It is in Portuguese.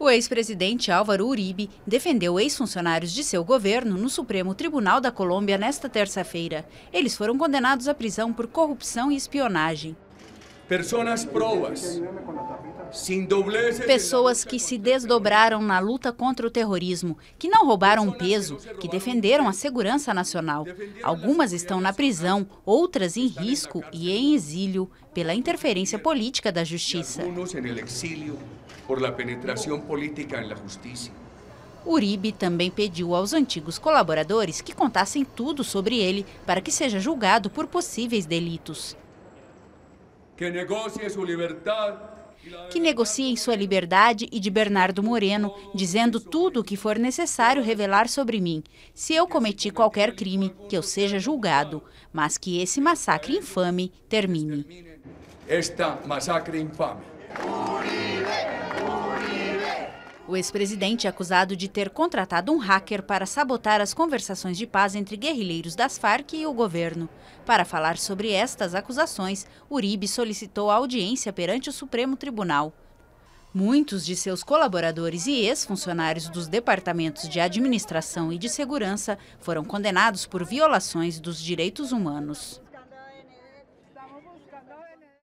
O ex-presidente Álvaro Uribe defendeu ex-funcionários de seu governo no Supremo Tribunal da Colômbia nesta terça-feira. Eles foram condenados à prisão por corrupção e espionagem. Personas provas. Pessoas que se desdobraram na luta contra o terrorismo, que não roubaram peso, que defenderam a segurança nacional. Algumas estão na prisão, outras em risco e em exílio pela interferência política da justiça por la penetración política en la justicia. Uribe também pediu aos antigos colaboradores que contassem tudo sobre ele para que seja julgado por possíveis delitos. Que negocie sua liberdade que negociem sua liberdade e de Bernardo Moreno, dizendo tudo o que for necessário revelar sobre mim. Se eu cometi qualquer crime, que eu seja julgado, mas que esse massacre infame termine. Esta massacre infame. O ex-presidente é acusado de ter contratado um hacker para sabotar as conversações de paz entre guerrilheiros das Farc e o governo. Para falar sobre estas acusações, Uribe solicitou audiência perante o Supremo Tribunal. Muitos de seus colaboradores e ex-funcionários dos departamentos de administração e de segurança foram condenados por violações dos direitos humanos.